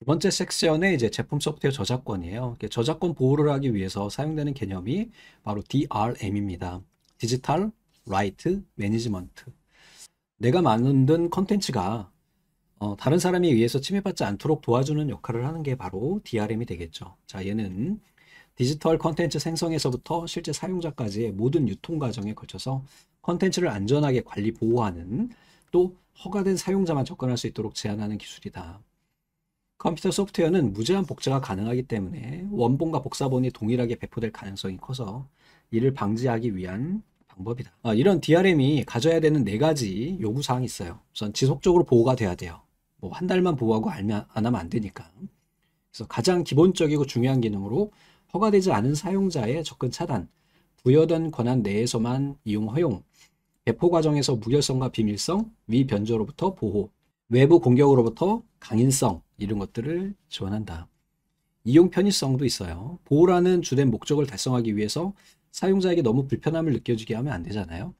두 번째 섹션의 이제 제품 소프트웨어 저작권이에요. 저작권 보호를 하기 위해서 사용되는 개념이 바로 DRM입니다. 디지털 라이트 매니지먼트. 내가 만든 컨텐츠가 어, 다른 사람에 의해서 침해받지 않도록 도와주는 역할을 하는 게 바로 DRM이 되겠죠. 자, 얘는 디지털 컨텐츠 생성에서부터 실제 사용자까지의 모든 유통 과정에 걸쳐서 컨텐츠를 안전하게 관리 보호하는 또 허가된 사용자만 접근할 수 있도록 제한하는 기술이다. 컴퓨터 소프트웨어는 무제한 복제가 가능하기 때문에 원본과 복사본이 동일하게 배포될 가능성이 커서 이를 방지하기 위한 방법이다. 아, 이런 DRM이 가져야 되는 네 가지 요구사항이 있어요. 우선 지속적으로 보호가 돼야 돼요. 뭐 한 달만 보호하고 알면, 안 하면 안 되니까. 그래서 가장 기본적이고 중요한 기능으로 허가되지 않은 사용자의 접근 차단, 부여된 권한 내에서만 이용 허용, 배포 과정에서 무결성과 비밀성, 위변조로부터 보호, 외부 공격으로부터 강인성, 이런 것들을 지원한다. 이용 편의성도 있어요. 보호라는 주된 목적을 달성하기 위해서 사용자에게 너무 불편함을 느껴지게 하면 안 되잖아요.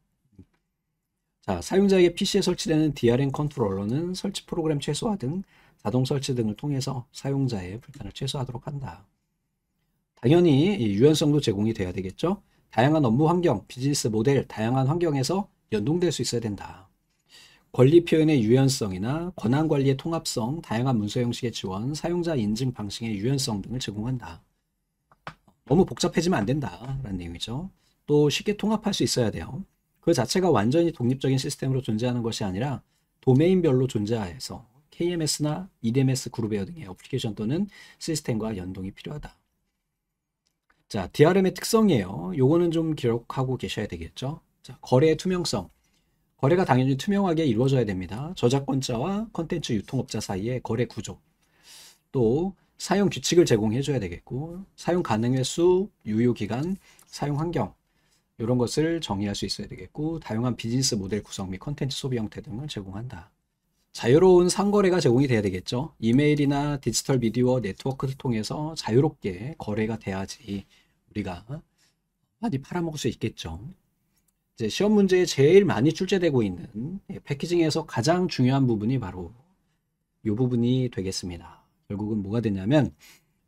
자, 사용자에게 PC에 설치되는 DRM 컨트롤러는 설치 프로그램 최소화 등 자동 설치 등을 통해서 사용자의 불편을 최소화하도록 한다. 당연히 유연성도 제공이 되어야 되겠죠. 다양한 업무 환경, 비즈니스 모델, 다양한 환경에서 연동될 수 있어야 된다. 권리 표현의 유연성이나 권한 관리의 통합성, 다양한 문서 형식의 지원, 사용자 인증 방식의 유연성 등을 제공한다. 너무 복잡해지면 안 된다라는 내용이죠. 또 쉽게 통합할 수 있어야 돼요. 그 자체가 완전히 독립적인 시스템으로 존재하는 것이 아니라 도메인별로 존재해서 KMS나 EDMS 그룹웨어 등의 어플리케이션 또는 시스템과 연동이 필요하다. 자, DRM의 특성이에요. 요거는 좀 기록하고 계셔야 되겠죠. 자, 거래의 투명성. 거래가 당연히 투명하게 이루어져야 됩니다. 저작권자와 컨텐츠 유통업자 사이의 거래 구조. 또 사용 규칙을 제공해 줘야 되겠고 사용 가능 횟수, 유효 기간, 사용 환경 이런 것을 정의할 수 있어야 되겠고 다양한 비즈니스 모델 구성 및 컨텐츠 소비 형태 등을 제공한다. 자유로운 상거래가 제공이 돼야 되겠죠. 이메일이나 디지털 미디어 네트워크를 통해서 자유롭게 거래가 돼야지 우리가 많이 팔아먹을 수 있겠죠. 이제 시험 문제에 제일 많이 출제되고 있는 예, 패키징에서 가장 중요한 부분이 바로 이 부분이 되겠습니다. 결국은 뭐가 되냐면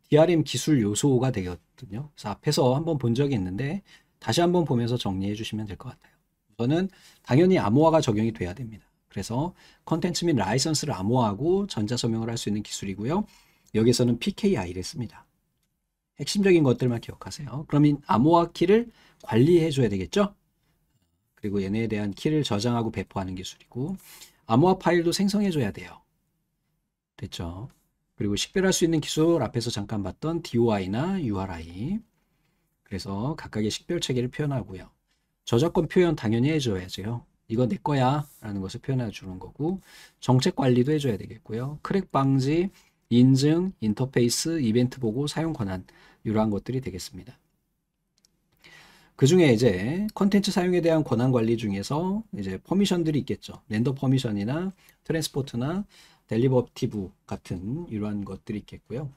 DRM 기술 요소가 되거든요. 그래서 앞에서 한번 본 적이 있는데 다시 한번 보면서 정리해 주시면 될 것 같아요. 우선은 당연히 암호화가 적용이 돼야 됩니다. 그래서 컨텐츠 및 라이선스를 암호화하고 전자서명을 할 수 있는 기술이고요. 여기서는 PKI를 씁니다. 핵심적인 것들만 기억하세요. 그러면 암호화 키를 관리해 줘야 되겠죠? 그리고 얘네에 대한 키를 저장하고 배포하는 기술이고 암호화 파일도 생성해줘야 돼요. 됐죠? 그리고 식별할 수 있는 기술 앞에서 잠깐 봤던 DOI나 URI 그래서 각각의 식별 체계를 표현하고요. 저작권 표현 당연히 해줘야죠. 이거 내 거야 라는 것을 표현해 주는 거고 정책 관리도 해줘야 되겠고요. 크랙 방지, 인증, 인터페이스, 이벤트 보고, 사용 권한 이러한 것들이 되겠습니다. 그 중에 이제 컨텐츠 사용에 대한 권한 관리 중에서 이제 퍼미션들이 있겠죠. 랜더 퍼미션이나 트랜스포트나 델리버티브 같은 이러한 것들이 있겠고요.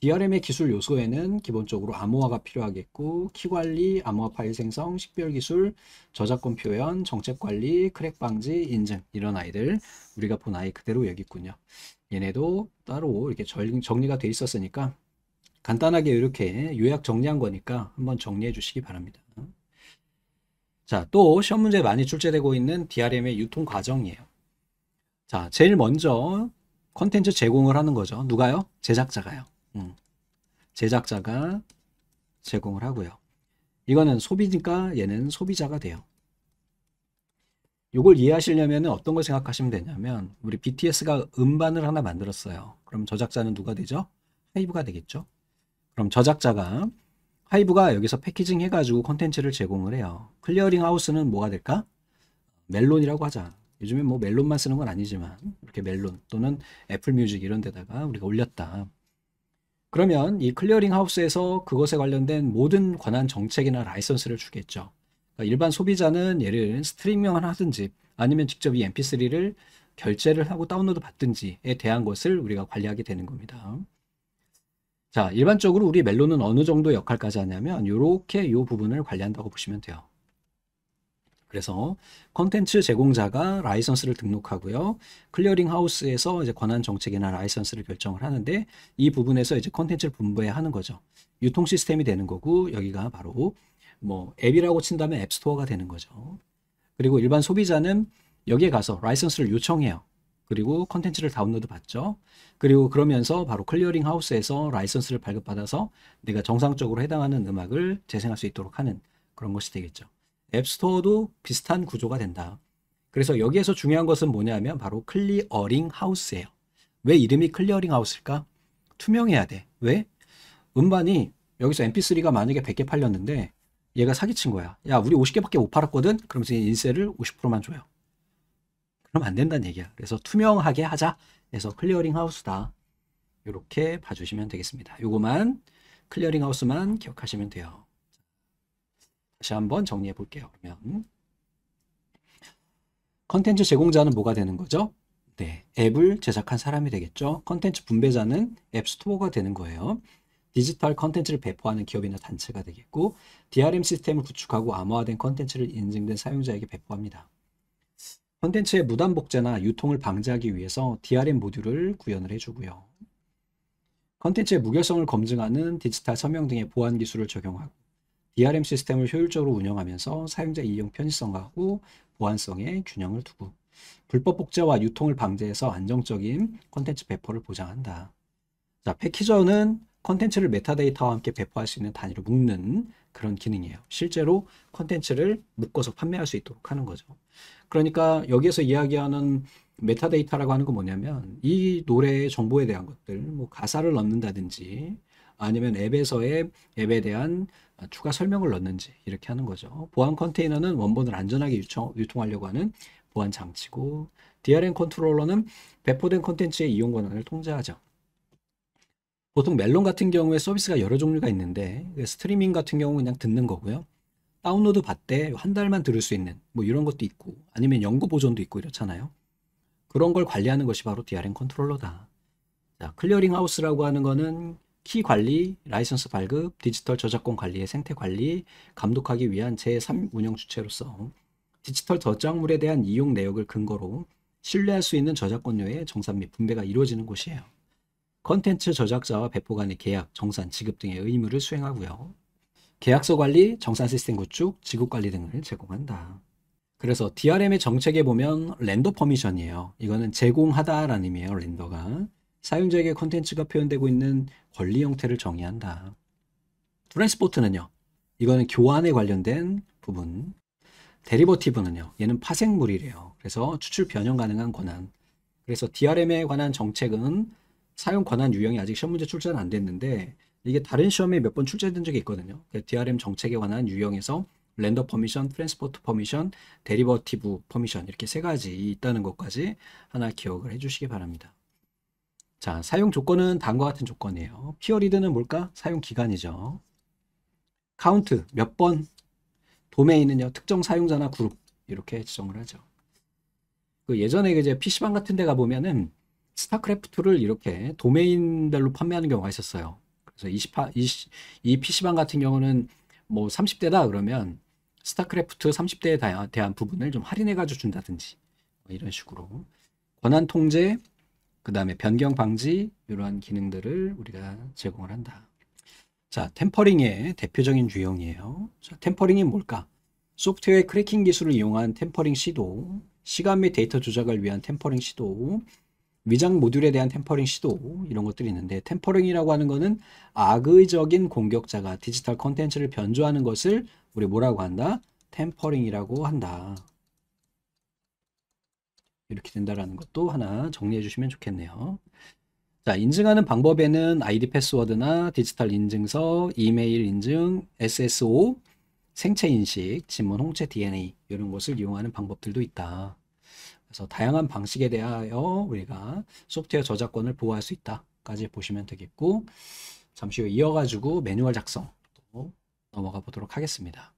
DRM의 기술 요소에는 기본적으로 암호화가 필요하겠고 키 관리, 암호화 파일 생성, 식별 기술, 저작권 표현, 정책 관리, 크랙 방지, 인증 이런 아이들 우리가 본 아이 그대로 여기 있군요. 얘네도 따로 이렇게 정리가 돼 있었으니까 간단하게 이렇게 요약 정리한 거니까 한번 정리해 주시기 바랍니다. 자, 또 시험 문제에 많이 출제되고 있는 DRM의 유통 과정이에요. 자, 제일 먼저 컨텐츠 제공을 하는 거죠. 누가요? 제작자가요. 음. 제작자가 제공을 하고요. 이거는 소비니까 얘는 소비자가 돼요. 이걸 이해하시려면 어떤 걸 생각하시면 되냐면 우리 BTS가 음반을 하나 만들었어요. 그럼 저작자는 누가 되죠? 하이브가 되겠죠? 그럼 저작자가 하이브가 여기서 패키징 해가지고 컨텐츠를 제공을 해요. 클리어링 하우스는 뭐가 될까? 멜론이라고 하자. 요즘에 뭐 멜론만 쓰는 건 아니지만 이렇게 멜론 또는 애플 뮤직 이런 데다가 우리가 올렸다. 그러면 이 클리어링 하우스에서 그것에 관련된 모든 권한 정책이나 라이선스를 주겠죠. 그러니까 일반 소비자는 얘를 스트리밍을 하든지 아니면 직접 이 mp3를 결제를 하고 다운로드 받든지에 대한 것을 우리가 관리하게 되는 겁니다. 자, 일반적으로 우리 멜론은 어느 정도 역할까지 하냐면 이렇게 이 부분을 관리한다고 보시면 돼요. 그래서 컨텐츠 제공자가 라이선스를 등록하고요. 클리어링 하우스에서 이제 권한 정책이나 라이선스를 결정을 하는데 이 부분에서 이제 컨텐츠를 분배해야 하는 거죠. 유통 시스템이 되는 거고 여기가 바로 뭐 앱이라고 친다면 앱스토어가 되는 거죠. 그리고 일반 소비자는 여기에 가서 라이선스를 요청해요. 그리고 컨텐츠를 다운로드 받죠. 그리고 그러면서 바로 클리어링 하우스에서 라이선스를 발급받아서 내가 정상적으로 해당하는 음악을 재생할 수 있도록 하는 그런 것이 되겠죠. 앱스토어도 비슷한 구조가 된다. 그래서 여기에서 중요한 것은 뭐냐면 바로 클리어링 하우스예요. 왜 이름이 클리어링 하우스일까? 투명해야 돼. 왜? 음반이 여기서 mp3가 만약에 100개 팔렸는데 얘가 사기친 거야. 야, 우리 50개밖에 못 팔았거든. 그러면서 인쇄를 50%만 줘요. 그럼 안 된다는 얘기야. 그래서 투명하게 하자. 그래서 클리어링 하우스다. 이렇게 봐주시면 되겠습니다. 요것만 클리어링 하우스만 기억하시면 돼요. 다시 한번 정리해 볼게요. 그러면 컨텐츠 제공자는 뭐가 되는 거죠? 네, 앱을 제작한 사람이 되겠죠. 컨텐츠 분배자는 앱 스토어가 되는 거예요. 디지털 컨텐츠를 배포하는 기업이나 단체가 되겠고 DRM 시스템을 구축하고 암호화된 컨텐츠를 인증된 사용자에게 배포합니다. 콘텐츠의 무단 복제나 유통을 방지하기 위해서 DRM 모듈을 구현을 해주고요. 콘텐츠의 무결성을 검증하는 디지털 서명 등의 보안 기술을 적용하고 DRM 시스템을 효율적으로 운영하면서 사용자 이용 편의성과 보안성의 균형을 두고 불법 복제와 유통을 방지해서 안정적인 콘텐츠 배포를 보장한다. 자, 패키저는 콘텐츠를 메타데이터와 함께 배포할 수 있는 단위로 묶는 그런 기능이에요. 실제로 컨텐츠를 묶어서 판매할 수 있도록 하는 거죠. 그러니까 여기에서 이야기하는 메타데이터라고 하는 건 뭐냐면 이 노래의 정보에 대한 것들, 뭐 가사를 넣는다든지 아니면 앱에서의 앱에 대한 추가 설명을 넣는지 이렇게 하는 거죠. 보안 컨테이너는 원본을 안전하게 유청, 유통하려고 하는 보안 장치고 DRM 컨트롤러는 배포된 컨텐츠의 이용 권한을 통제하죠. 보통 멜론 같은 경우에 서비스가 여러 종류가 있는데 그 스트리밍 같은 경우 는 그냥 듣는 거고요. 다운로드 받되 한 달만 들을 수 있는 뭐 이런 것도 있고 아니면 연구 보존도 있고 이렇잖아요. 그런 걸 관리하는 것이 바로 DRM 컨트롤러다. 자, 클리어링 하우스라고 하는 거는 키 관리, 라이선스 발급, 디지털 저작권 관리의 생태 관리, 감독하기 위한 제3 운영 주체로서 디지털 저작물에 대한 이용 내역을 근거로 신뢰할 수 있는 저작권료의 정산 및 분배가 이루어지는 곳이에요. 컨텐츠 저작자와 배포 간의 계약, 정산, 지급 등의 의무를 수행하고요. 계약서 관리, 정산 시스템 구축, 지급 관리 등을 제공한다. 그래서 DRM의 정책에 보면 랜더 퍼미션이에요. 이거는 제공하다라는 의미예요. 랜더가 사용자에게 컨텐츠가 표현되고 있는 권리 형태를 정의한다. 트랜스포트는요. 이거는 교환에 관련된 부분. 데리버티브는요. 얘는 파생물이래요. 그래서 추출 변형 가능한 권한. 그래서 DRM에 관한 정책은 사용 권한 유형이 아직 시험 문제 출제는 안 됐는데 이게 다른 시험에 몇 번 출제된 적이 있거든요. 그 DRM 정책에 관한 유형에서 랜더 퍼미션, 트랜스포트 퍼미션, 데리버티브 퍼미션 이렇게 세 가지 있다는 것까지 하나 기억을 해주시기 바랍니다. 자, 사용 조건은 다음과 같은 조건이에요. 피어리드는 뭘까? 사용 기간이죠. 카운트 몇 번, 도메인은요 특정 사용자나 그룹 이렇게 지정을 하죠. 그 예전에 이제 PC방 같은 데 가보면은 스타크래프트를 이렇게 도메인별로 판매하는 경우가 있었어요. 그래서 28, 20, 이 PC방 같은 경우는 뭐 30대다 그러면 스타크래프트 30대에 대한 부분을 좀 할인해가지고 준다든지 뭐 이런 식으로 권한 통제, 그 다음에 변경 방지 이러한 기능들을 우리가 제공을 한다. 자, 템퍼링의 대표적인 유형이에요. 자, 템퍼링이 뭘까? 소프트웨어 크래킹 기술을 이용한 템퍼링 시도, 시간 및 데이터 조작을 위한 템퍼링 시도, 위장 모듈에 대한 템퍼링 시도 이런 것들이 있는데 템퍼링이라고 하는 것은 악의적인 공격자가 디지털 컨텐츠를 변조하는 것을 우리 뭐라고 한다? 템퍼링이라고 한다. 이렇게 된다라는 것도 하나 정리해 주시면 좋겠네요. 자, 인증하는 방법에는 아이디 패스워드나 디지털 인증서, 이메일 인증, SSO, 생체 인식, 지문 홍채 DNA 이런 것을 이용하는 방법들도 있다. 그래서 다양한 방식에 대하여 우리가 소프트웨어 저작권을 보호할 수 있다까지 보시면 되겠고 잠시 후 이어가지고 매뉴얼 작성 또 넘어가 보도록 하겠습니다.